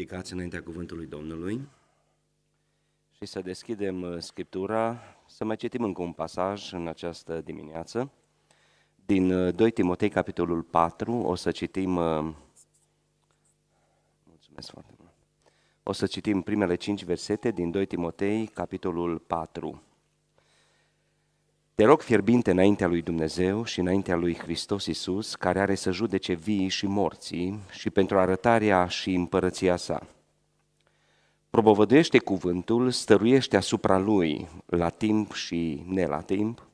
ridicați înaintea cuvântului Domnului și să deschidem uh, Scriptura, să mai citim încă un pasaj în această dimineață. Din 2 uh, Timotei, capitolul 4, o să citim... Uh, mulțumesc foarte mult! O să citim primele cinci versete din 2 Timotei, capitolul 4. Te rog fierbinte înaintea lui Dumnezeu și înaintea lui Hristos Iisus, care are să judece vii și morții și pentru arătarea și împărăția sa. Probovăduiește cuvântul, stăruiește asupra lui la timp și ne la timp,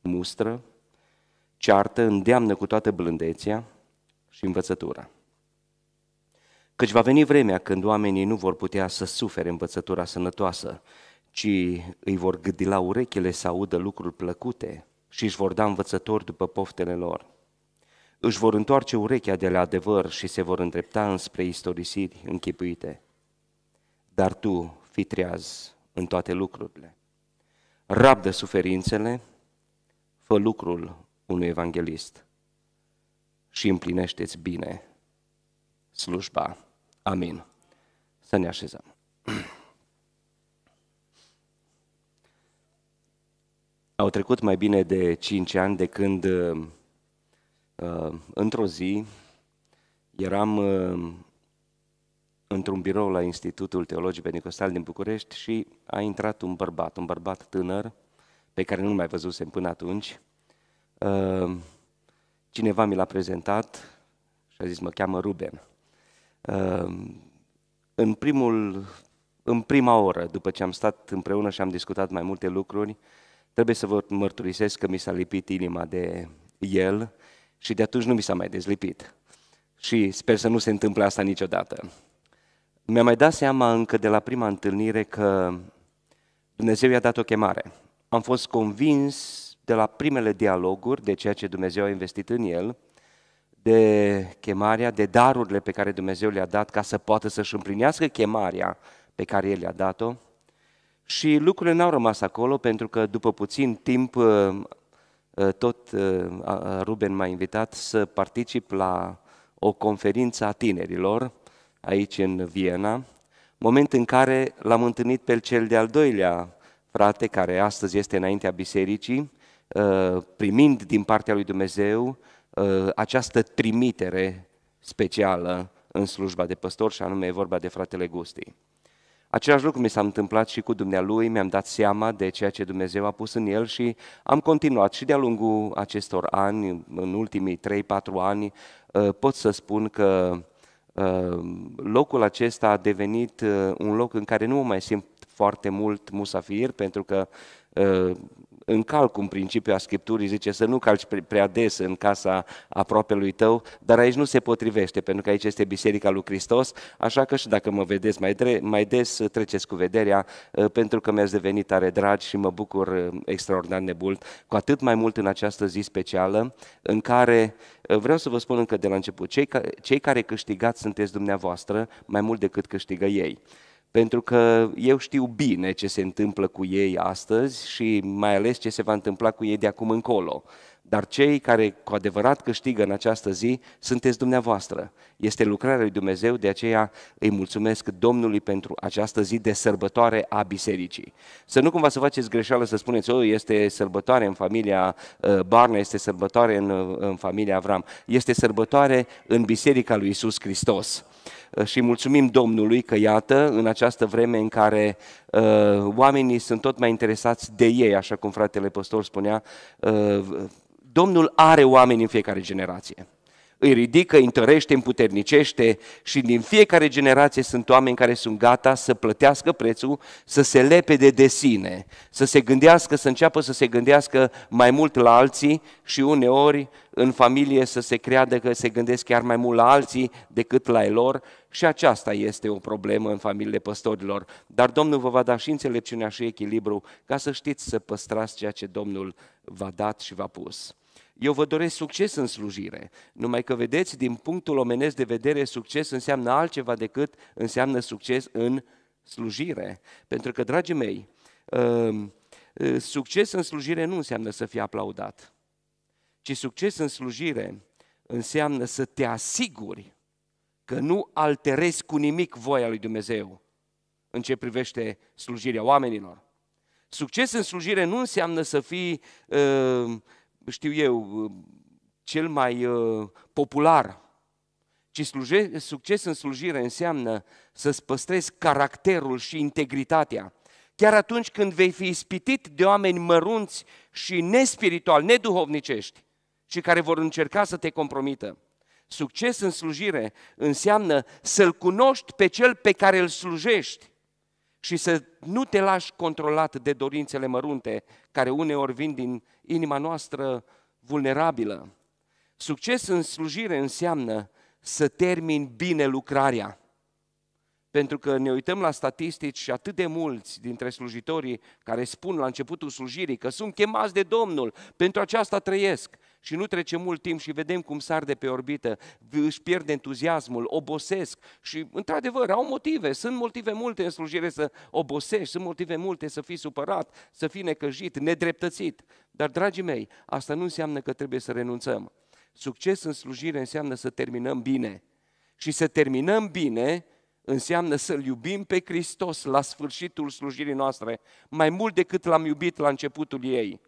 mustră, ceartă, îndeamnă cu toată blândețea și învățătura. Căci va veni vremea când oamenii nu vor putea să sufere învățătura sănătoasă, ci îi vor gâdi la urechile să audă lucruri plăcute și își vor da învățători după poftele lor. Își vor întoarce urechea de la adevăr și se vor îndrepta înspre istorisiri închipuite. Dar tu fi treaz în toate lucrurile. Rabdă suferințele, fă lucrul unui evanghelist și împlinește-ți bine slujba. Amin. Să ne așezăm. Au trecut mai bine de 5 ani de când, uh, uh, într-o zi, eram uh, într-un birou la Institutul Teologic Pentecostal din București și a intrat un bărbat, un bărbat tânăr, pe care nu-l mai văzusem până atunci. cineva mi l-a prezentat și a zis, mă cheamă Ruben. în, primul, în prima oră, după ce am stat împreună și am discutat mai multe lucruri, Trebuie să vă mărturisesc că mi s-a lipit inima de el și de atunci nu mi s-a mai dezlipit. Și sper să nu se întâmple asta niciodată. Mi-a mai dat seama încă de la prima întâlnire că Dumnezeu i-a dat o chemare. Am fost convins de la primele dialoguri, de ceea ce Dumnezeu a investit în el, de chemarea, de darurile pe care Dumnezeu le-a dat ca să poată să-și împlinească chemarea pe care El le-a dat-o și lucrurile n-au rămas acolo pentru că după puțin timp uh, uh, tot uh, Ruben m-a invitat să particip la o conferință a tinerilor aici în Viena, moment în care l-am întâlnit pe cel de-al doilea frate care astăzi este înaintea bisericii, primind din partea lui Dumnezeu această trimitere specială în slujba de păstor și anume e vorba de fratele Gusti. Același lucru mi s-a întâmplat și cu Dumnealui, mi-am dat seama de ceea ce Dumnezeu a pus în el și am continuat și de-a lungul acestor ani, în ultimii 3-4 ani, ă, pot să spun că ă, locul acesta a devenit ă, un loc în care nu mă mai simt foarte mult musafir, pentru că încalc un principiu a Scripturii, zice să nu calci prea des în casa aproapelui tău, dar aici nu se potrivește, pentru că aici este Biserica lui Hristos, așa că și dacă mă vedeți mai, tre- mai des, treceți cu vederea, ă, pentru că mi-ați devenit tare dragi și mă bucur ă, extraordinar nebult, cu atât mai mult în această zi specială, în care ă, vreau să vă spun încă de la început, cei, ca, cei care câștigați sunteți dumneavoastră mai mult decât câștigă ei. Pentru că eu știu bine ce se întâmplă cu ei astăzi și mai ales ce se va întâmpla cu ei de acum încolo. Dar cei care cu adevărat câștigă în această zi sunteți dumneavoastră. Este lucrarea lui Dumnezeu, de aceea îi mulțumesc Domnului pentru această zi de sărbătoare a bisericii. Să nu cumva să faceți greșeală să spuneți, o, oh, este sărbătoare în familia uh, Barna, este sărbătoare în, uh, în familia Avram. Este sărbătoare în biserica lui Isus Hristos. Uh, și mulțumim Domnului că, iată, în această vreme în care uh, oamenii sunt tot mai interesați de ei, așa cum fratele păstor spunea, uh, Domnul are oameni în fiecare generație îi ridică, îi întărește, împuternicește și din fiecare generație sunt oameni care sunt gata să plătească prețul, să se lepede de sine, să se gândească, să înceapă să se gândească mai mult la alții și uneori în familie să se creadă că se gândesc chiar mai mult la alții decât la ei lor și aceasta este o problemă în familiile păstorilor. Dar Domnul vă va da și înțelepciunea și echilibru ca să știți să păstrați ceea ce Domnul v-a dat și v-a pus. Eu vă doresc succes în slujire. Numai că vedeți, din punctul omenesc de vedere, succes înseamnă altceva decât înseamnă succes în slujire. Pentru că, dragii mei, ă, ă, succes în slujire nu înseamnă să fii aplaudat, ci succes în slujire înseamnă să te asiguri că nu alterezi cu nimic voia lui Dumnezeu în ce privește slujirea oamenilor. Succes în slujire nu înseamnă să fii uh, știu eu, uh, cel mai uh, popular, ci sluje, succes în slujire înseamnă să-ți păstrezi caracterul și integritatea. Chiar atunci când vei fi ispitit de oameni mărunți și nespirituali, neduhovnicești, și care vor încerca să te compromită. Succes în slujire înseamnă să-L cunoști pe Cel pe care îl slujești și să nu te lași controlat de dorințele mărunte care uneori vin din inima noastră vulnerabilă. Succes în slujire înseamnă să termin bine lucrarea. Pentru că ne uităm la statistici și atât de mulți dintre slujitorii care spun la începutul slujirii că sunt chemați de Domnul, pentru aceasta trăiesc. Și nu trece mult timp și vedem cum sar de pe orbită, își pierde entuziasmul, obosesc și, într-adevăr, au motive. Sunt motive multe în slujire să obosești, sunt motive multe să fii supărat, să fii necăjit, nedreptățit. Dar, dragii mei, asta nu înseamnă că trebuie să renunțăm. Succes în slujire înseamnă să terminăm bine. Și să terminăm bine înseamnă să-L iubim pe Hristos la sfârșitul slujirii noastre, mai mult decât l-am iubit la începutul ei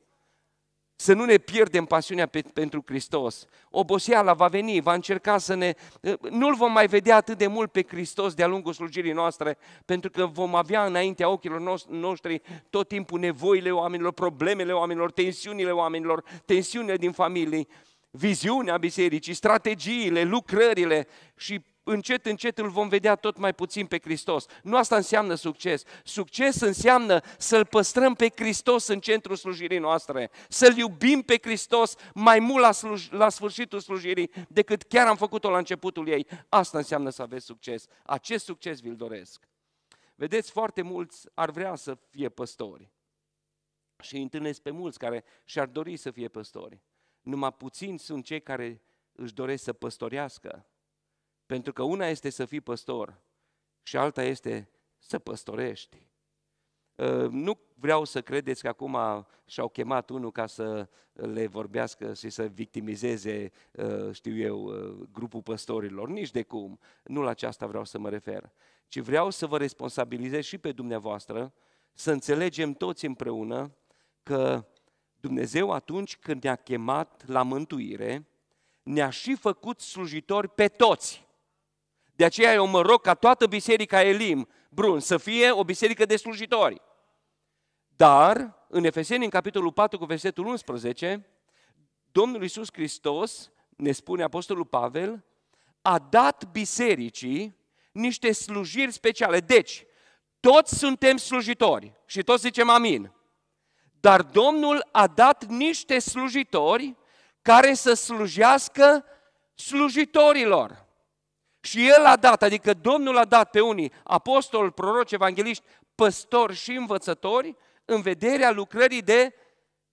să nu ne pierdem pasiunea pe, pentru Hristos. Oboseala va veni, va încerca să ne... Eh, Nu-L vom mai vedea atât de mult pe Hristos de-a lungul slujirii noastre, pentru că vom avea înaintea ochilor noștri tot timpul nevoile oamenilor, problemele oamenilor, tensiunile oamenilor, tensiunile din familie, viziunea bisericii, strategiile, lucrările și încet, încet îl vom vedea tot mai puțin pe Hristos. Nu asta înseamnă succes. Succes înseamnă să-L păstrăm pe Hristos în centrul slujirii noastre, să-L iubim pe Hristos mai mult la, sluj- la sfârșitul slujirii decât chiar am făcut-o la începutul ei. Asta înseamnă să aveți succes. Acest succes vi-l doresc. Vedeți, foarte mulți ar vrea să fie păstori. Și îi întâlnesc pe mulți care și-ar dori să fie păstori. Numai puțini sunt cei care își doresc să păstorească pentru că una este să fii păstor și alta este să păstorești. Ă, nu vreau să credeți că acum și-au chemat unul ca să le vorbească și să victimizeze, ă, știu eu, ă, grupul păstorilor. Nici de cum. Nu la aceasta vreau să mă refer. Ci vreau să vă responsabilizez și pe dumneavoastră să înțelegem toți împreună că Dumnezeu atunci când ne-a chemat la mântuire, ne-a și făcut slujitori pe toți. De aceea eu mă rog ca toată biserica Elim, Brun, să fie o biserică de slujitori. Dar, în Efeseni, în capitolul 4, cu versetul 11, Domnul Iisus Hristos, ne spune Apostolul Pavel, a dat bisericii niște slujiri speciale. Deci, toți suntem slujitori și toți zicem amin. Dar Domnul a dat niște slujitori care să slujească slujitorilor. Și El a dat, adică Domnul a dat pe unii apostoli, proroci, evangeliști, păstori și învățători în vederea lucrării de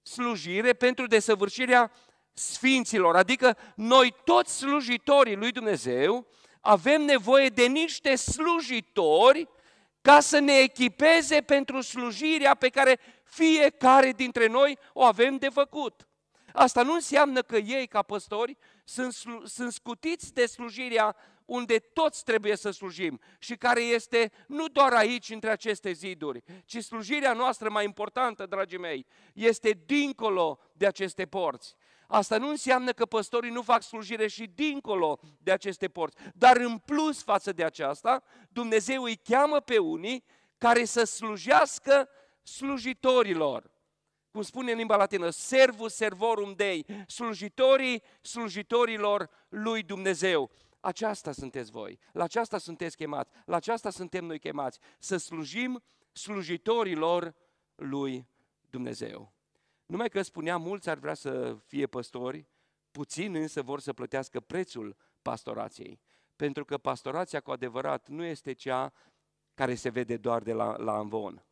slujire pentru desăvârșirea sfinților. Adică noi toți slujitorii lui Dumnezeu avem nevoie de niște slujitori ca să ne echipeze pentru slujirea pe care fiecare dintre noi o avem de făcut. Asta nu înseamnă că ei, ca păstori, sunt, sunt scutiți de slujirea unde toți trebuie să slujim și care este nu doar aici, între aceste ziduri, ci slujirea noastră mai importantă, dragii mei, este dincolo de aceste porți. Asta nu înseamnă că păstorii nu fac slujire și dincolo de aceste porți, dar în plus față de aceasta, Dumnezeu îi cheamă pe unii care să slujească slujitorilor cum spune în limba latină, servus servorum Dei, slujitorii slujitorilor lui Dumnezeu. Aceasta sunteți voi, la aceasta sunteți chemați, la aceasta suntem noi chemați, să slujim slujitorilor lui Dumnezeu. Numai că spunea, mulți ar vrea să fie păstori, puțin însă vor să plătească prețul pastorației. Pentru că pastorația cu adevărat nu este cea care se vede doar de la, la amvon.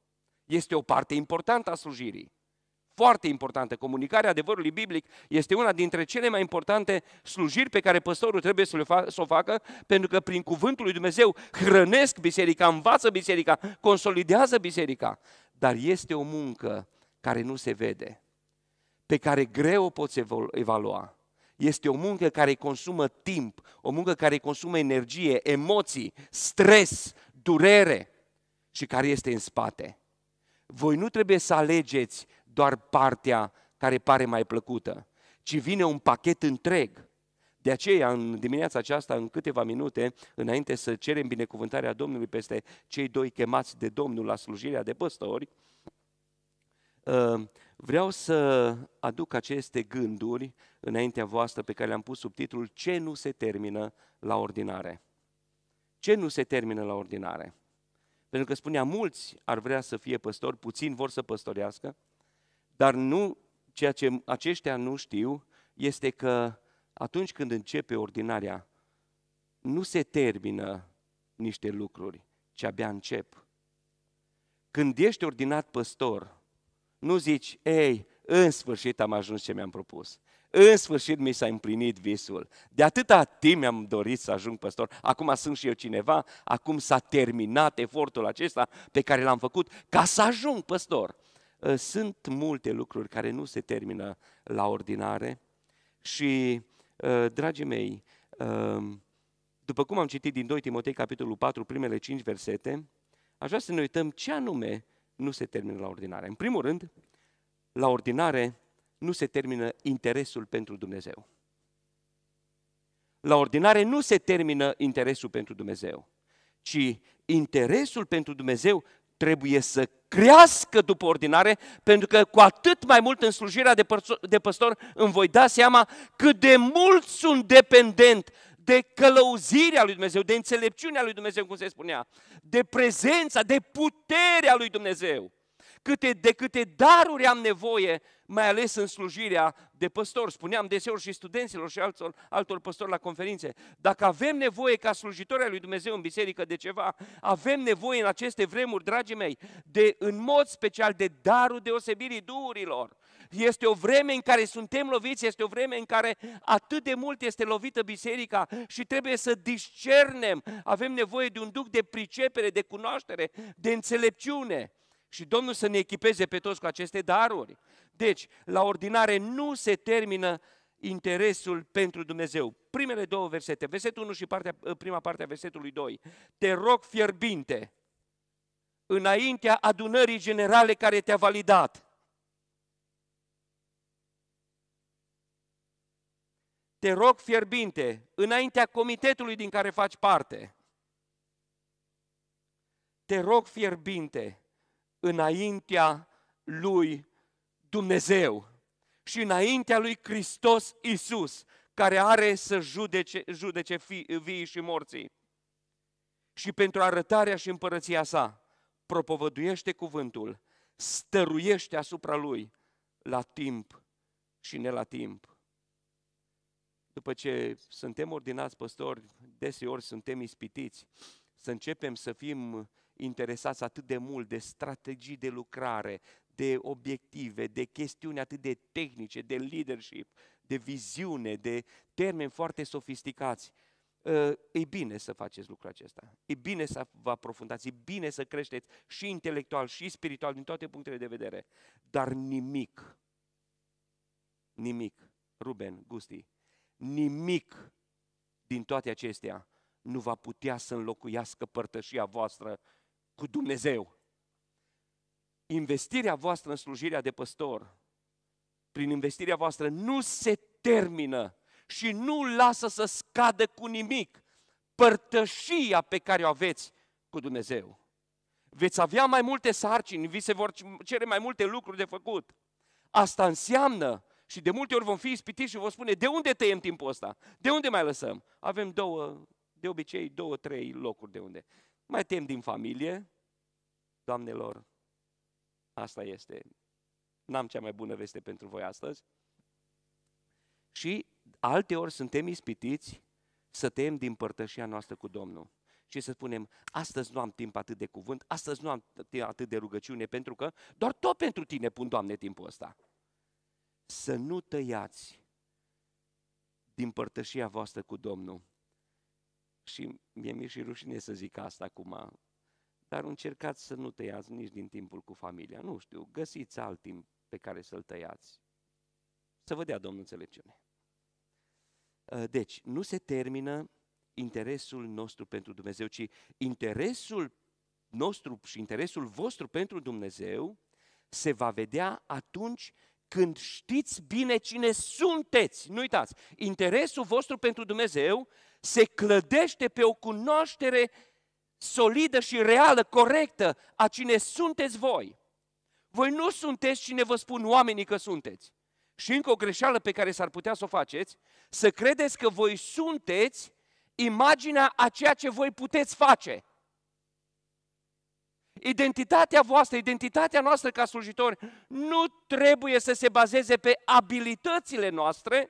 Este o parte importantă a slujirii. Foarte importantă. Comunicarea adevărului biblic este una dintre cele mai importante slujiri pe care păstorul trebuie să, le fa- să o facă, pentru că prin cuvântul lui Dumnezeu hrănesc biserica, învață biserica, consolidează biserica. Dar este o muncă care nu se vede, pe care greu o poți evalua. Este o muncă care consumă timp, o muncă care consumă energie, emoții, stres, durere și care este în spate. Voi nu trebuie să alegeți doar partea care pare mai plăcută, ci vine un pachet întreg. De aceea, în dimineața aceasta, în câteva minute, înainte să cerem binecuvântarea Domnului peste cei doi chemați de Domnul la slujirea de păstori, uh, vreau să aduc aceste gânduri înaintea voastră pe care le-am pus sub titlul Ce nu se termină la ordinare? Ce nu se termină la ordinare? Pentru că spunea, mulți ar vrea să fie păstori, puțini vor să păstorească, dar nu, ceea ce aceștia nu știu este că atunci când începe ordinarea, nu se termină niște lucruri, ci abia încep. Când ești ordinat păstor, nu zici, ei, în sfârșit am ajuns ce mi-am propus. În sfârșit mi s-a împlinit visul. De atâta timp mi-am dorit să ajung păstor. Acum sunt și eu cineva, acum s-a terminat efortul acesta pe care l-am făcut ca să ajung păstor. Ă, sunt multe lucruri care nu se termină la ordinare și, ă, dragii mei, ă, după cum am citit din 2 Timotei, capitolul 4, primele 5 versete, aș vrea să ne uităm ce anume nu se termină la ordinare. În primul rând, la ordinare nu se termină interesul pentru Dumnezeu. La ordinare nu se termină interesul pentru Dumnezeu, ci interesul pentru Dumnezeu trebuie să crească după ordinare, pentru că cu atât mai mult în slujirea de, păstor, de păstor îmi voi da seama cât de mult sunt dependent de călăuzirea lui Dumnezeu, de înțelepciunea lui Dumnezeu, cum se spunea, de prezența, de puterea lui Dumnezeu. Câte, de câte daruri am nevoie mai ales în slujirea de păstor. Spuneam deseori și studenților și altor, altor păstori la conferințe. Dacă avem nevoie ca al lui Dumnezeu în biserică de ceva, avem nevoie în aceste vremuri, dragii mei, de, în mod special de darul deosebirii durilor. Este o vreme în care suntem loviți, este o vreme în care atât de mult este lovită biserica și trebuie să discernem. Avem nevoie de un duc de pricepere, de cunoaștere, de înțelepciune. Și Domnul să ne echipeze pe toți cu aceste daruri. Deci, la ordinare nu se termină interesul pentru Dumnezeu. Primele două versete, versetul 1 și partea, eh, prima parte a versetului 2. Te rog fierbinte, înaintea adunării generale care te-a validat. Te rog fierbinte, înaintea comitetului din care faci parte. Te rog fierbinte, înaintea lui Dumnezeu și înaintea lui Hristos Isus, care are să judece, judece fi, vii și morții. Și pentru arătarea și împărăția sa, propovăduiește cuvântul, stăruiește asupra lui la timp și ne la timp. După ce suntem ordinați păstori, deseori suntem ispitiți, să începem să fim interesați atât de mult de strategii de lucrare, de obiective, de chestiuni atât de tehnice, de leadership, de viziune, de termeni foarte sofisticați. Uh, e bine să faceți lucrul acesta. E bine să vă aprofundați, e bine să creșteți și intelectual și spiritual din toate punctele de vedere. Dar nimic, nimic, Ruben, Gusti, nimic din toate acestea nu va putea să înlocuiască părtășia voastră cu Dumnezeu investirea voastră în slujirea de păstor, prin investirea voastră, nu se termină și nu lasă să scadă cu nimic părtășia pe care o aveți cu Dumnezeu. Veți avea mai multe sarcini, vi se vor cere mai multe lucruri de făcut. Asta înseamnă și de multe ori vom fi ispitiți și vom spune, de unde tăiem timpul ăsta? De unde mai lăsăm? Avem două, de obicei, două, trei locuri de unde. Mai tem din familie, doamnelor, Asta este. N-am cea mai bună veste pentru voi astăzi. Și alte ori suntem ispitiți să tem din părtășia noastră cu Domnul. Și să spunem, astăzi nu am timp atât de cuvânt, astăzi nu am timp atât de rugăciune, pentru că doar tot pentru tine pun, Doamne, timpul ăsta. Să nu tăiați din părtășia voastră cu Domnul. Și mi-e mi și rușine să zic asta acum, dar încercați să nu tăiați nici din timpul cu familia. Nu știu, găsiți alt timp pe care să-l tăiați. Să vă dea Domnul înțelepciune. Uh, deci, nu se termină interesul nostru pentru Dumnezeu, ci interesul nostru și interesul vostru pentru Dumnezeu se va vedea atunci când știți bine cine sunteți. Nu uitați, interesul vostru pentru Dumnezeu se clădește pe o cunoaștere solidă și reală, corectă, a cine sunteți voi. Voi nu sunteți cine vă spun oamenii că sunteți. Și încă o greșeală pe care s-ar putea să o faceți, să credeți că voi sunteți imaginea a ceea ce voi puteți face. Identitatea voastră, identitatea noastră ca slujitori nu trebuie să se bazeze pe abilitățile noastre,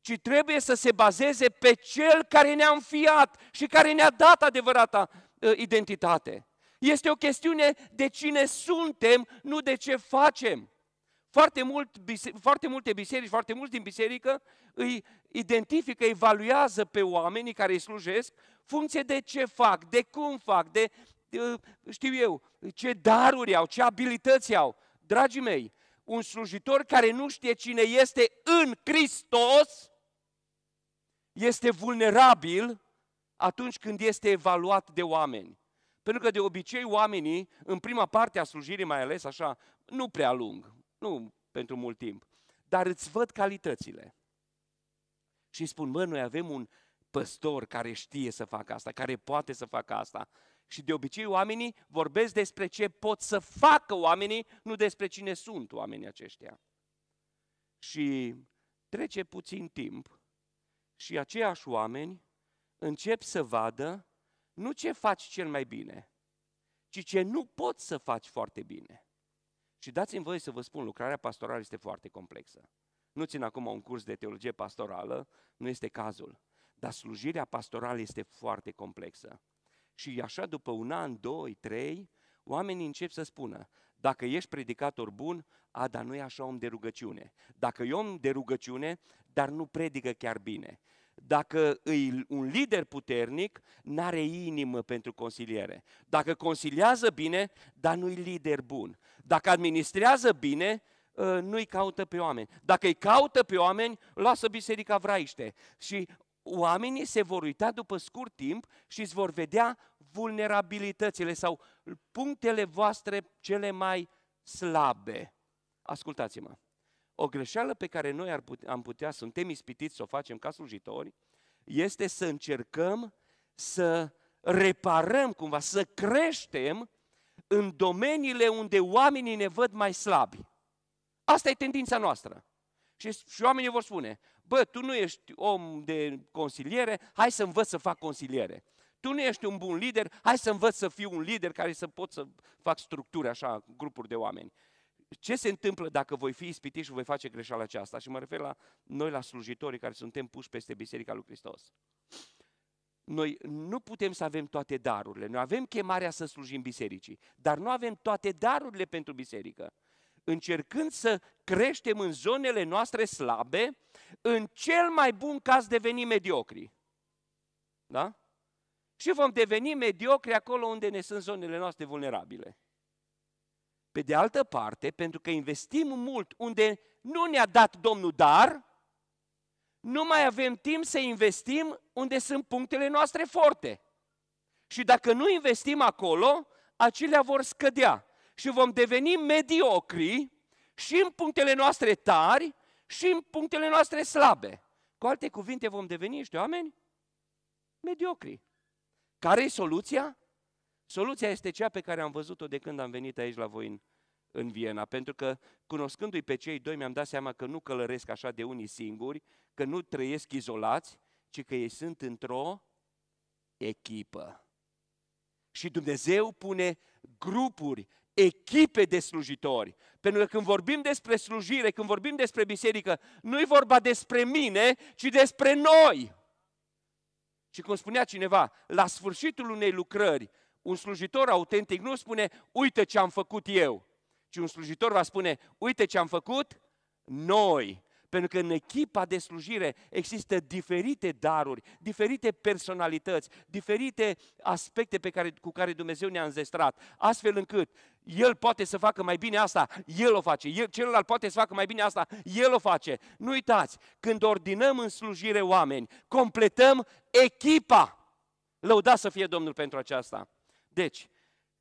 ci trebuie să se bazeze pe Cel care ne-a înfiat și care ne-a dat adevărata Ă, identitate. Este o chestiune de cine suntem, nu de ce facem. Foarte, mult, foarte multe biserici, foarte mulți din biserică îi identifică, evaluează pe oamenii care îi slujesc funcție de ce fac, de cum fac, de, de știu eu, ce daruri au, ce abilități au. Dragii mei, un slujitor care nu știe cine este în Hristos este vulnerabil atunci când este evaluat de oameni. Pentru că de obicei oamenii, în prima parte a slujirii mai ales, așa, nu prea lung, nu pentru mult timp, dar îți văd calitățile. Și spun, mă, noi avem un păstor care știe să facă asta, care poate să facă asta. Și de obicei oamenii vorbesc despre ce pot să facă oamenii, nu despre cine sunt oamenii aceștia. Și trece puțin timp și aceiași oameni încep să vadă nu ce faci cel mai bine, ci ce nu poți să faci foarte bine. Și dați-mi voie să vă spun, lucrarea pastorală este foarte complexă. Nu țin acum un curs de teologie pastorală, nu este cazul. Dar slujirea pastorală este foarte complexă. Și așa după un an, doi, trei, oamenii încep să spună, dacă ești predicator bun, a, dar nu e așa om de rugăciune. Dacă e om de rugăciune, dar nu predică chiar bine. Dacă e un lider puternic, n-are inimă pentru consiliere. Dacă consiliază bine, dar nu-i lider bun. Dacă administrează bine, ă, nu-i caută pe oameni. Dacă îi caută pe oameni, lasă biserica vraiște. Și oamenii se vor uita după scurt timp și îți vor vedea vulnerabilitățile sau punctele voastre cele mai slabe. Ascultați-mă o greșeală pe care noi ar putea, am putea, suntem ispitiți să o facem ca slujitori, este să încercăm să reparăm cumva, să creștem în domeniile unde oamenii ne văd mai slabi. Asta e tendința noastră. Și, și oamenii vor spune, bă, tu nu ești om de consiliere, hai să învăț să fac consiliere. Tu nu ești un bun lider, hai să învăț să fiu un lider care să pot să fac structuri așa, grupuri de oameni ce se întâmplă dacă voi fi ispitit și voi face greșeala aceasta? Și mă refer la noi, la slujitorii care suntem puși peste Biserica lui Hristos. Noi nu putem să avem toate darurile. Noi avem chemarea să slujim bisericii, dar nu avem toate darurile pentru biserică. Încercând să creștem în zonele noastre slabe, în cel mai bun caz devenim mediocri. Da? Și vom deveni mediocri acolo unde ne sunt zonele noastre vulnerabile. Pe de altă parte, pentru că investim mult unde nu ne-a dat Domnul dar, nu mai avem timp să investim unde sunt punctele noastre forte. Și dacă nu investim acolo, acelea vor scădea și vom deveni mediocri și în punctele noastre tari și în punctele noastre slabe. Cu alte cuvinte, vom deveni niște oameni mediocri. Care e soluția? Soluția este cea pe care am văzut-o de când am venit aici la voi în, în Viena, pentru că cunoscându-i pe cei doi mi-am dat seama că nu călăresc așa de unii singuri, că nu trăiesc izolați, ci că ei sunt într-o echipă. Și Dumnezeu pune grupuri, echipe de slujitori. Pentru că când vorbim despre slujire, când vorbim despre biserică, nu e vorba despre mine, ci despre noi. Și cum spunea cineva, la sfârșitul unei lucrări, un slujitor autentic nu spune, uite ce am făcut eu, ci un slujitor va spune, uite ce am făcut noi. Pentru că în echipa de slujire există diferite daruri, diferite personalități, diferite aspecte pe care, cu care Dumnezeu ne-a înzestrat, astfel încât el poate să facă mai bine asta, el o face. El, celălalt poate să facă mai bine asta, el o face. Nu uitați, când ordinăm în slujire oameni, completăm echipa. Lăudați să fie Domnul pentru aceasta. Deci,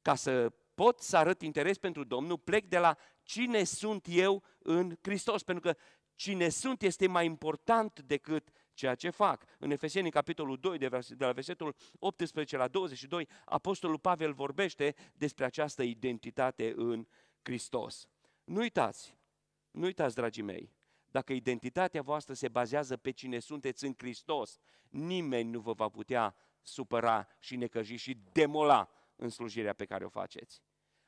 ca să pot să arăt interes pentru Domnul, plec de la cine sunt eu în Hristos, pentru că cine sunt este mai important decât ceea ce fac. În Efeseni, capitolul 2, de la versetul 18 la 22, Apostolul Pavel vorbește despre această identitate în Hristos. Nu uitați, nu uitați, dragii mei, dacă identitatea voastră se bazează pe cine sunteți în Hristos, nimeni nu vă va putea supăra și necăji și demola în slujirea pe care o faceți.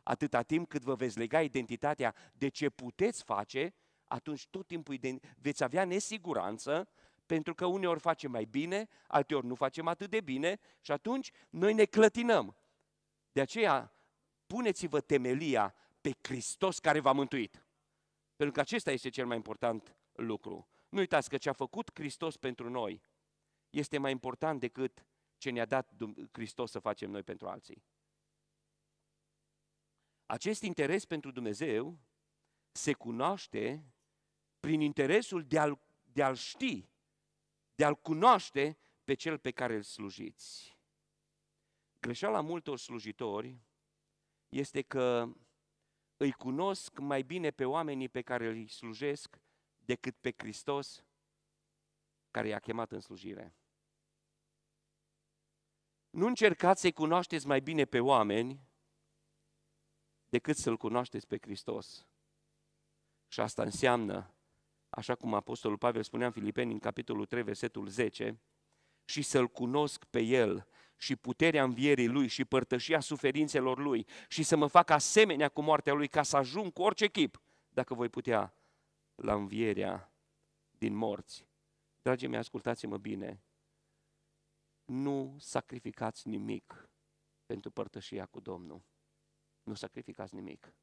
Atâta timp cât vă veți lega identitatea de ce puteți face, atunci tot timpul veți avea nesiguranță, pentru că uneori facem mai bine, alteori nu facem atât de bine și atunci noi ne clătinăm. De aceea, puneți-vă temelia pe Hristos care v-a mântuit. Pentru că acesta este cel mai important lucru. Nu uitați că ce a făcut Hristos pentru noi este mai important decât ce ne-a dat Hristos să facem noi pentru alții. Acest interes pentru Dumnezeu se cunoaște prin interesul de a-L, de a ști, de a-L cunoaște pe Cel pe care îl slujiți. Greșeala multor slujitori este că îi cunosc mai bine pe oamenii pe care îi slujesc decât pe Hristos care i-a chemat în slujire. Nu încercați să-i cunoașteți mai bine pe oameni decât să-L cunoașteți pe Hristos. Și asta înseamnă, așa cum Apostolul Pavel spunea în Filipeni, în capitolul 3, versetul 10, și să-L cunosc pe El și puterea învierii Lui și părtășia suferințelor Lui și să mă fac asemenea cu moartea Lui ca să ajung cu orice chip, dacă voi putea, la învierea din morți. Dragii mei, ascultați-mă bine, nu sacrificați nimic pentru părtășia cu Domnul nu sacrificați nimic.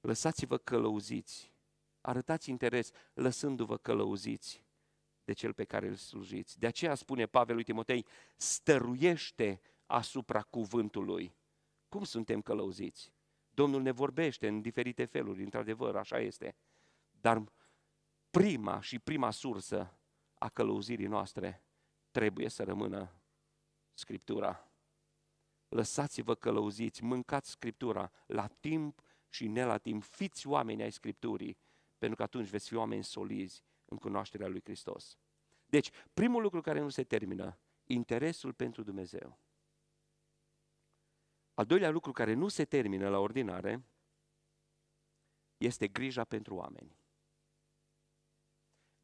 Lăsați-vă călăuziți, arătați interes, lăsându-vă călăuziți de cel pe care îl slujiți. De aceea spune Pavel lui Timotei, stăruiește asupra cuvântului. Cum suntem călăuziți? Domnul ne vorbește în diferite feluri, într-adevăr, așa este. Dar prima și prima sursă a călăuzirii noastre trebuie să rămână Scriptura lăsați-vă călăuziți, mâncați Scriptura la timp și ne la timp, fiți oameni ai Scripturii, pentru că atunci veți fi oameni solizi în cunoașterea lui Hristos. Deci, primul lucru care nu se termină, interesul pentru Dumnezeu. Al doilea lucru care nu se termină la ordinare este grija pentru oameni.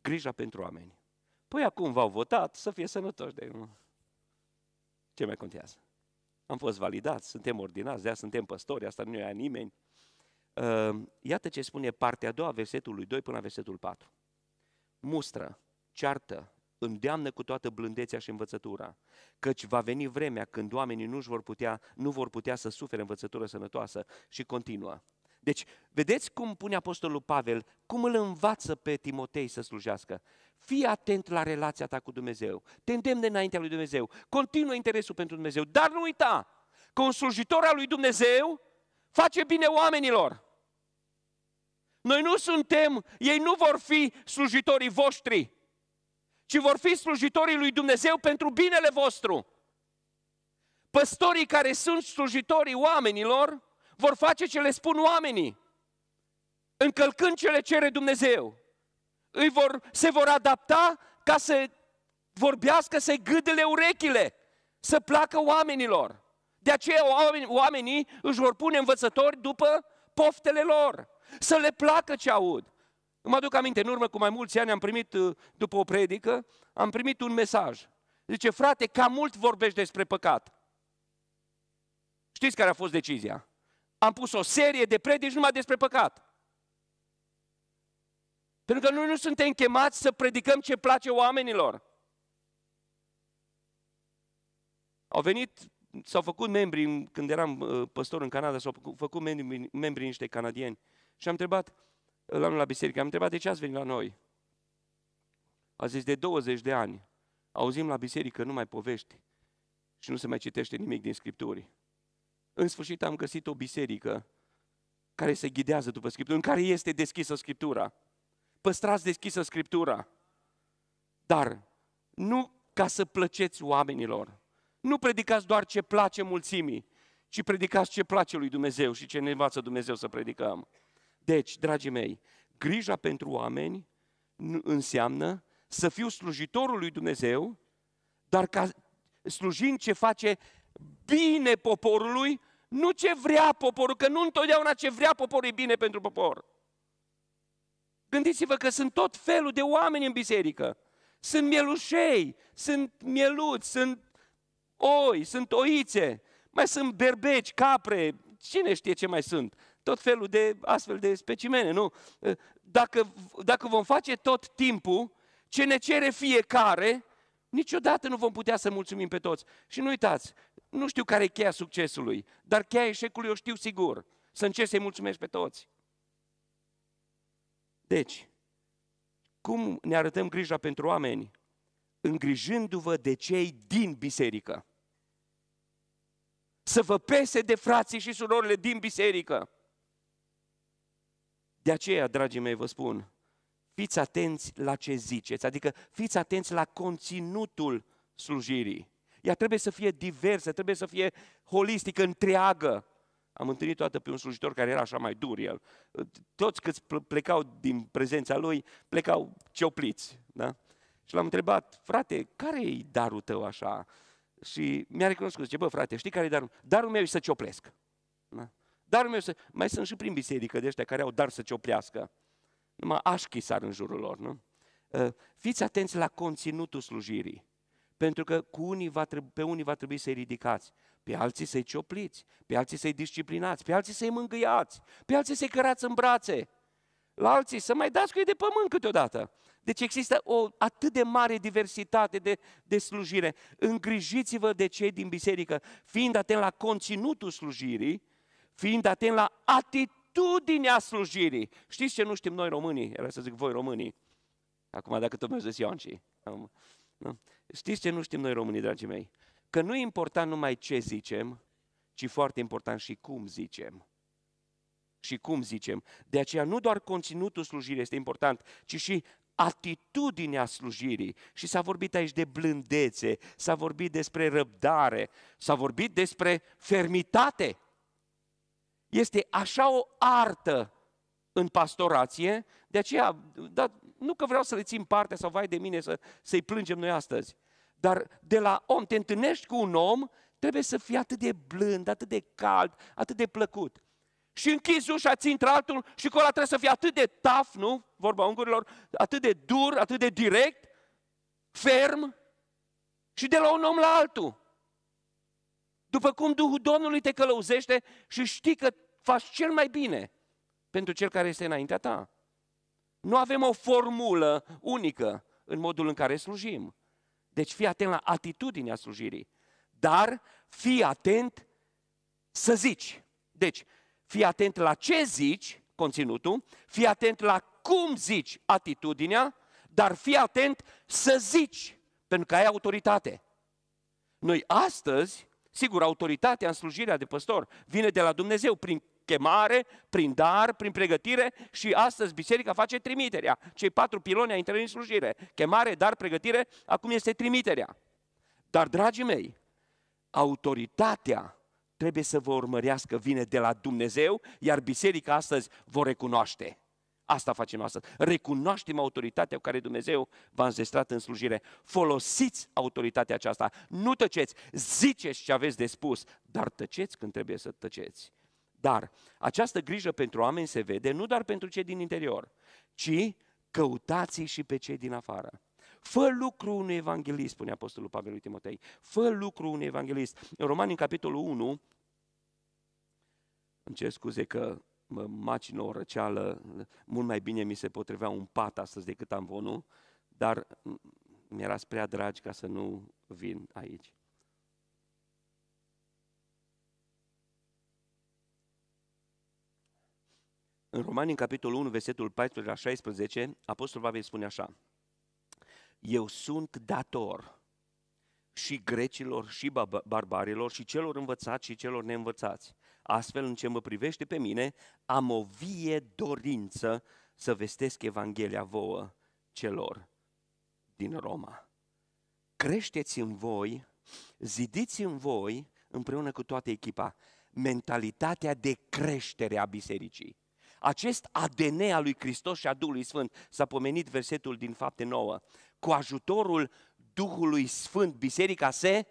Grija pentru oameni. Păi acum v-au votat să fie sănătoși de... Ce mai contează? Am fost validați, suntem ordinați, de suntem păstori, asta nu e a nimeni. Ehm, iată ce spune partea a doua, versetului 2 până la versetul 4. Mustră, ceartă, îndeamnă cu toată blândețea și învățătura, căci va veni vremea când oamenii nu vor putea, nu vor putea să sufere învățătură sănătoasă și continuă. Deci, vedeți cum pune Apostolul Pavel, cum îl învață pe Timotei să slujească. Fii atent la relația ta cu Dumnezeu. Te îndemne înaintea lui Dumnezeu. Continuă interesul pentru Dumnezeu. Dar nu uita că un slujitor al lui Dumnezeu face bine oamenilor. Noi nu suntem, ei nu vor fi slujitorii voștri, ci vor fi slujitorii lui Dumnezeu pentru binele vostru. Păstorii care sunt slujitorii oamenilor, vor face ce le spun oamenii, încălcând ce le cere Dumnezeu. Îi vor, se vor adapta ca să vorbească, să-i gâdele urechile, să placă oamenilor. De aceea oamenii, oamenii își vor pune învățători după poftele lor, să le placă ce aud. Îmi aduc aminte, în urmă cu mai mulți ani am primit, uh, după o predică, am primit un mesaj. Zice, frate, cam mult vorbești despre păcat. Știți care a fost decizia? am pus o serie de predici numai despre păcat. Pentru că noi nu suntem chemați să predicăm ce place oamenilor. Au venit, s-au făcut membri, când eram uh, păstor în Canada, s-au făcut membri, membri niște canadieni. Și am întrebat, uh, la la biserică, am întrebat de ce ați venit la noi. A zis, de 20 de ani auzim la biserică numai povești și nu se mai citește nimic din Scripturii în sfârșit am găsit o biserică care se ghidează după Scriptură, în care este deschisă Scriptura. Păstrați deschisă Scriptura. Dar nu ca să plăceți oamenilor. Nu predicați doar ce place mulțimii, ci predicați ce place lui Dumnezeu și ce ne învață Dumnezeu să predicăm. Deci, dragii mei, grija pentru oameni înseamnă să fiu slujitorul lui Dumnezeu, dar ca slujind ce face bine poporului, nu ce vrea poporul, că nu întotdeauna ce vrea poporul e bine pentru popor. Gândiți-vă că sunt tot felul de oameni în biserică. Sunt mielușei, sunt mieluți, sunt oi, sunt oițe, mai sunt berbeci, capre, cine știe ce mai sunt. Tot felul de astfel de specimene, nu? Dacă, dacă vom face tot timpul ce ne cere fiecare, Niciodată nu vom putea să mulțumim pe toți. Și nu uitați, nu știu care e cheia succesului, dar cheia eșecului o știu sigur. Să încerci să-i mulțumesc pe toți. Deci, cum ne arătăm grija pentru oameni? Îngrijându-vă de cei din biserică. Să vă pese de frații și surorile din biserică. De aceea, dragii mei, vă spun, fiți atenți la ce ziceți, adică fiți atenți la conținutul slujirii. Ea trebuie să fie diversă, trebuie să fie holistică, întreagă. Am întâlnit toată pe un slujitor care era așa mai dur el. Toți câți plecau din prezența lui, plecau ciopliți. Da? Și l-am întrebat, frate, care e darul tău așa? Și mi-a recunoscut, zice, bă frate, știi care e darul? Darul meu e să cioplesc. Da? Darul meu e să... Mai sunt și prin biserică de ăștia care au dar să cioplească. Numai s-ar în jurul lor, nu? Ă, fiți atenți la conținutul slujirii. Pentru că cu unii va trebui, pe unii va trebui să-i ridicați, pe alții să-i ciopliți, pe alții să-i disciplinați, pe alții să-i mângâiați, pe alții să-i cărați în brațe, la alții să mai dați cu ei de pământ câteodată. Deci există o atât de mare diversitate de, de slujire. Îngrijiți-vă de cei din biserică, fiind atent la conținutul slujirii, fiind atent la atitudinea atitudinea slujirii. Știți ce nu știm noi românii? Era să zic voi românii. Acum dacă tot mi a zis Ionci. Știți ce nu știm noi românii, dragii mei? Că nu e important numai ce zicem, ci foarte important și cum zicem. Și cum zicem. De aceea nu doar conținutul slujirii este important, ci și atitudinea slujirii. Și s-a vorbit aici de blândețe, s-a vorbit despre răbdare, s-a vorbit despre fermitate. Este așa o artă în pastorație, de aceea, dar nu că vreau să le țin parte sau vai de mine să, să-i plângem noi astăzi, dar de la om, te întâlnești cu un om, trebuie să fii atât de blând, atât de cald, atât de plăcut. Și închizi ușa, ții între altul și cu ăla trebuie să fie atât de taf, nu? Vorba ungurilor, atât de dur, atât de direct, ferm și de la un om la altul. După cum Duhul Domnului te călăuzește și știi că faci cel mai bine pentru cel care este înaintea ta. Nu avem o formulă unică în modul în care slujim. Deci fii atent la atitudinea slujirii. Dar fii atent să zici. Deci, fii atent la ce zici, conținutul, fii atent la cum zici atitudinea, dar fii atent să zici, pentru că ai autoritate. Noi astăzi, sigur, autoritatea în slujirea de păstor vine de la Dumnezeu prin chemare, prin dar, prin pregătire și astăzi biserica face trimiterea. Cei patru piloni a intrării în slujire. Chemare, dar, pregătire, acum este trimiterea. Dar, dragii mei, autoritatea trebuie să vă urmărească, vine de la Dumnezeu, iar biserica astăzi vă recunoaște. Asta facem astăzi. Recunoaștem autoritatea cu care Dumnezeu v-a înzestrat în slujire. Folosiți autoritatea aceasta. Nu tăceți. Ziceți ce aveți de spus, dar tăceți când trebuie să tăceți. Dar această grijă pentru oameni se vede nu doar pentru cei din interior, ci căutați și pe cei din afară. Fă lucru un evanghelist, spune Apostolul Pavel lui Timotei. Fă lucru un evanghelist. În Romani, în capitolul 1, îmi cer scuze că mă macină o răceală, mult mai bine mi se potrivea un pat astăzi decât am vonul, dar mi-era prea dragi ca să nu vin aici. În Romani, în capitolul 1, versetul 14 la 16, Apostolul Pavel spune așa, Eu sunt dator și grecilor, și barbarilor, și celor învățați, și celor neînvățați. Astfel, în ce mă privește pe mine, am o vie dorință să vestesc Evanghelia vouă celor din Roma. Creșteți în voi, zidiți în voi, împreună cu toată echipa, mentalitatea de creștere a bisericii. Acest ADN al lui Hristos și a Duhului Sfânt, s-a pomenit versetul din fapte 9, cu ajutorul Duhului Sfânt, biserica se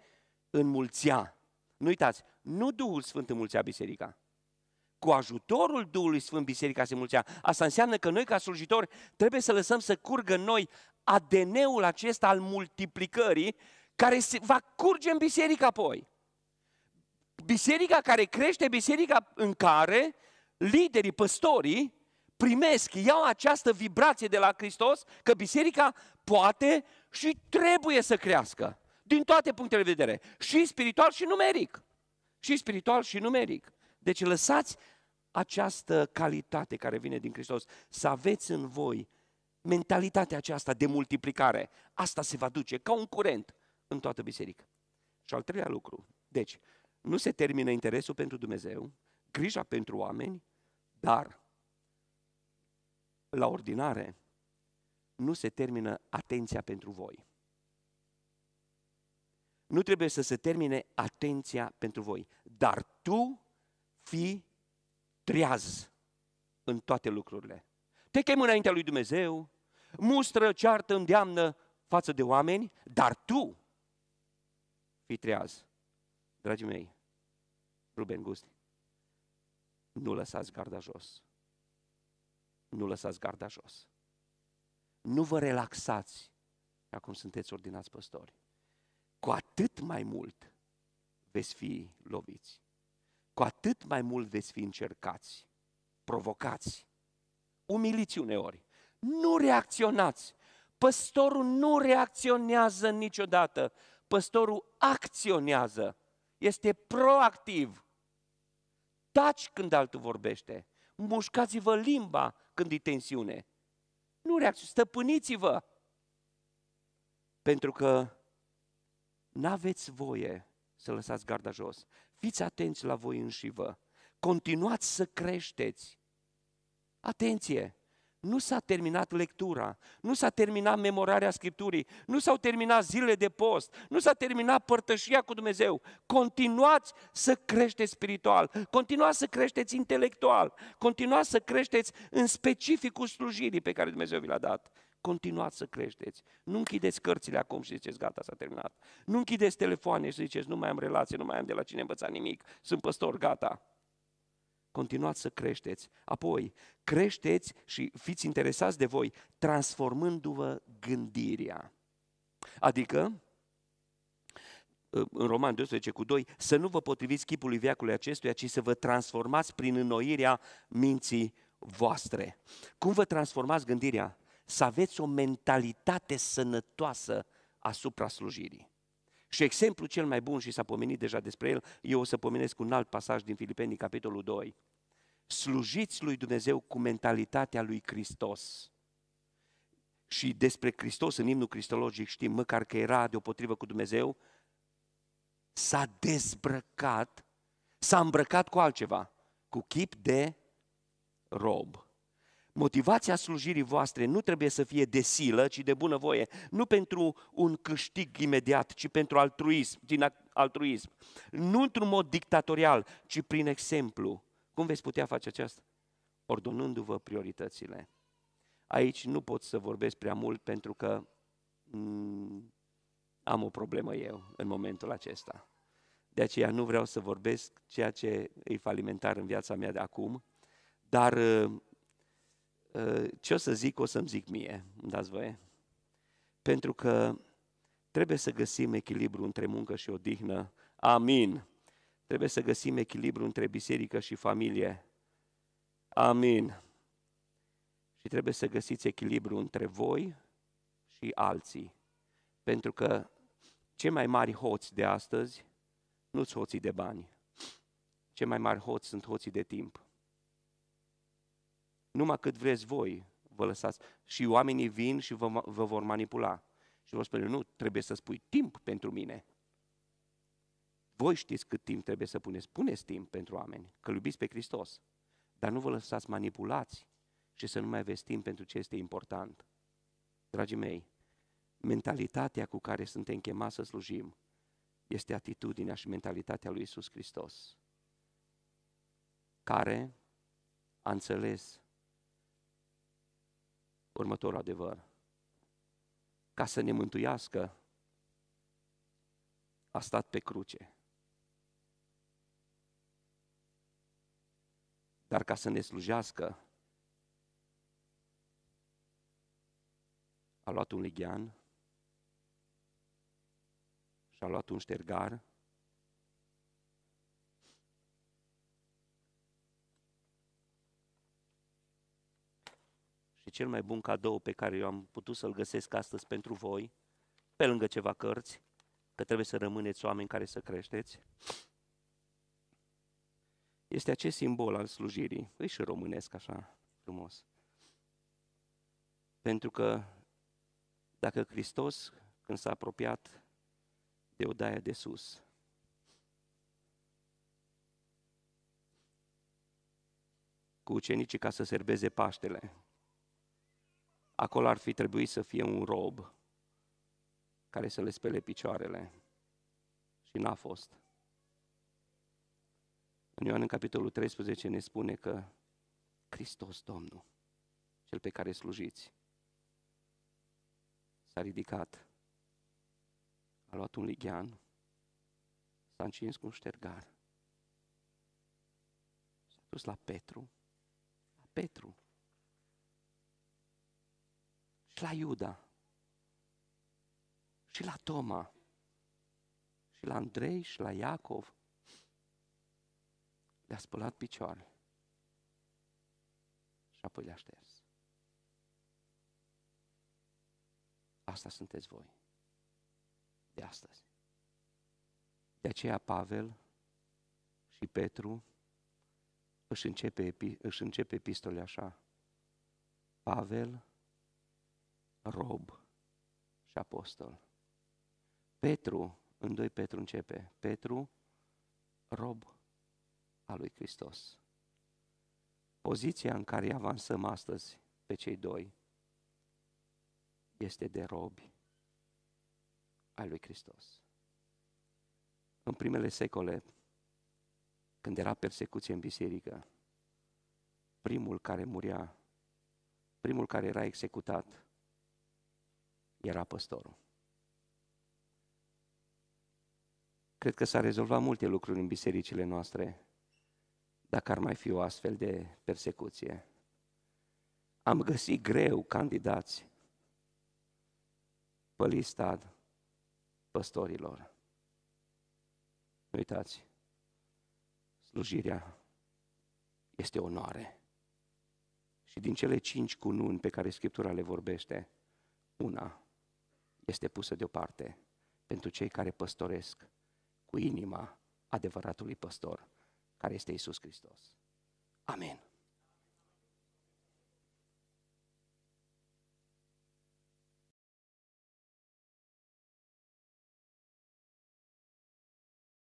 înmulțea. Nu uitați, nu Duhul Sfânt înmulțea biserica. Cu ajutorul Duhului Sfânt biserica se înmulțea. Asta înseamnă că noi ca slujitori trebuie să lăsăm să curgă noi ADN-ul acesta al multiplicării care se va curge în biserică apoi. Biserica care crește, biserica în care liderii, păstorii, primesc, iau această vibrație de la Hristos că biserica poate și trebuie să crească. Din toate punctele de vedere. Și spiritual și numeric. Și spiritual și numeric. Deci lăsați această calitate care vine din Hristos. Să aveți în voi mentalitatea aceasta de multiplicare. Asta se va duce ca un curent în toată biserica. Și al treilea lucru. Deci, nu se termină interesul pentru Dumnezeu, grija pentru oameni, dar la ordinare nu se termină atenția pentru voi. Nu trebuie să se termine atenția pentru voi, dar tu fii treaz în toate lucrurile. Te chem înaintea lui Dumnezeu, mustră, ceartă, îndeamnă față de oameni, dar tu fii treaz. Dragii mei, Ruben Gusti, nu lăsați garda jos. Nu lăsați garda jos. Nu vă relaxați acum sunteți ordinați păstori. Cu atât mai mult veți fi loviți. Cu atât mai mult veți fi încercați, provocați, umiliți uneori. Nu reacționați. Păstorul nu reacționează niciodată. Păstorul acționează. Este proactiv. Taci când altul vorbește. Mușcați-vă limba când e tensiune. Nu reacționați, stăpâniți-vă. Pentru că n-aveți voie să lăsați garda jos. Fiți atenți la voi înși vă. Continuați să creșteți. Atenție! Nu s-a terminat lectura, nu s-a terminat memorarea Scripturii, nu s-au terminat zilele de post, nu s-a terminat părtășia cu Dumnezeu. Continuați să creșteți spiritual, continuați să creșteți intelectual, continuați să creșteți în specificul slujirii pe care Dumnezeu vi l-a dat. Continuați să creșteți. Nu închideți cărțile acum și ziceți, gata, s-a terminat. Nu închideți telefoane și ziceți, nu mai am relație, nu mai am de la cine învăța nimic, sunt păstor, gata continuați să creșteți. Apoi, creșteți și fiți interesați de voi, transformându-vă gândirea. Adică, uh, în Roman 12 cu 2, să nu vă potriviți chipului veacului acestuia, ci să vă transformați prin înnoirea minții voastre. Cum vă transformați gândirea? Să aveți o mentalitate sănătoasă asupra slujirii. Și exemplul cel mai bun, și s-a pomenit deja despre el, eu o să pomenesc un alt pasaj din Filipenii, capitolul 2. Slujiți lui Dumnezeu cu mentalitatea lui Hristos. Și despre Hristos, în imnul cristologic știm, măcar că era deopotrivă cu Dumnezeu, s-a dezbrăcat, s-a îmbrăcat cu altceva, cu chip de rob. Motivația slujirii voastre nu trebuie să fie de silă, ci de bunăvoie. Nu pentru un câștig imediat, ci pentru altruism, din altruism. Nu într-un mod dictatorial, ci prin exemplu. Cum veți putea face aceasta? Ordonându-vă prioritățile. Aici nu pot să vorbesc prea mult pentru că mm, am o problemă eu în momentul acesta. De aceea nu vreau să vorbesc ceea ce e falimentar în viața mea de acum, dar Eh, ce o să zic, o să-mi zic mie, îmi dați voie? Pentru că trebuie să găsim echilibru între muncă și odihnă. Amin. Trebuie să găsim echilibru între biserică și familie. Amin. Și trebuie să găsiți echilibru între voi și alții. Pentru că cei mai mari hoți de astăzi nu sunt hoții de bani. Cei mai mari hoți sunt hoții de timp numai cât vreți voi vă lăsați. Și oamenii vin și vă, vă vor manipula. Și vă spune, nu, trebuie să spui timp pentru mine. Voi știți cât timp trebuie să puneți. Puneți timp pentru oameni, că iubiți pe Hristos. Dar nu vă lăsați manipulați și să nu mai aveți timp pentru ce este important. Dragii mei, mentalitatea cu care suntem chemați să slujim este atitudinea și mentalitatea lui Isus Hristos, care a înțeles următorul adevăr. Ca să ne mântuiască, a stat pe cruce. Dar ca să ne slujească, a luat un lighean și a luat un ștergar cel mai bun cadou pe care eu am putut să-l găsesc astăzi pentru voi, pe lângă ceva cărți, că trebuie să rămâneți oameni care să creșteți, este acest simbol al slujirii, îi și românesc așa frumos. Pentru că dacă Hristos, când s-a apropiat de odaia de sus, cu ucenicii ca să serveze Paștele, acolo ar fi trebuit să fie un rob care să le spele picioarele. Și n-a fost. În Ioan, în capitolul 13, ne spune că Hristos, Domnul, cel pe care slujiți, s-a ridicat, a luat un lighean, s-a încins cu un ștergar, s-a dus la Petru, la Petru, și la Iuda, și la Toma, și la Andrei, și la Iacov. Le-a spălat picioarele și apoi le-a șters. Asta sunteți voi de astăzi. De aceea Pavel și Petru își începe, își începe epistole așa. Pavel, rob și apostol. Petru, în 2 Petru începe, Petru, rob al lui Hristos. Poziția în care avansăm astăzi pe cei doi este de robi al lui Hristos. În primele secole, când era persecuție în biserică, primul care murea, primul care era executat era păstorul. Cred că s-ar rezolva multe lucruri în bisericile noastre dacă ar mai fi o astfel de persecuție. Am găsit greu candidați pe lista păstorilor. Nu uitați, slujirea este onoare. Și din cele cinci cununi pe care Scriptura le vorbește, una este pusă deoparte pentru cei care păstoresc cu inima adevăratului păstor, care este Isus Hristos. Amen.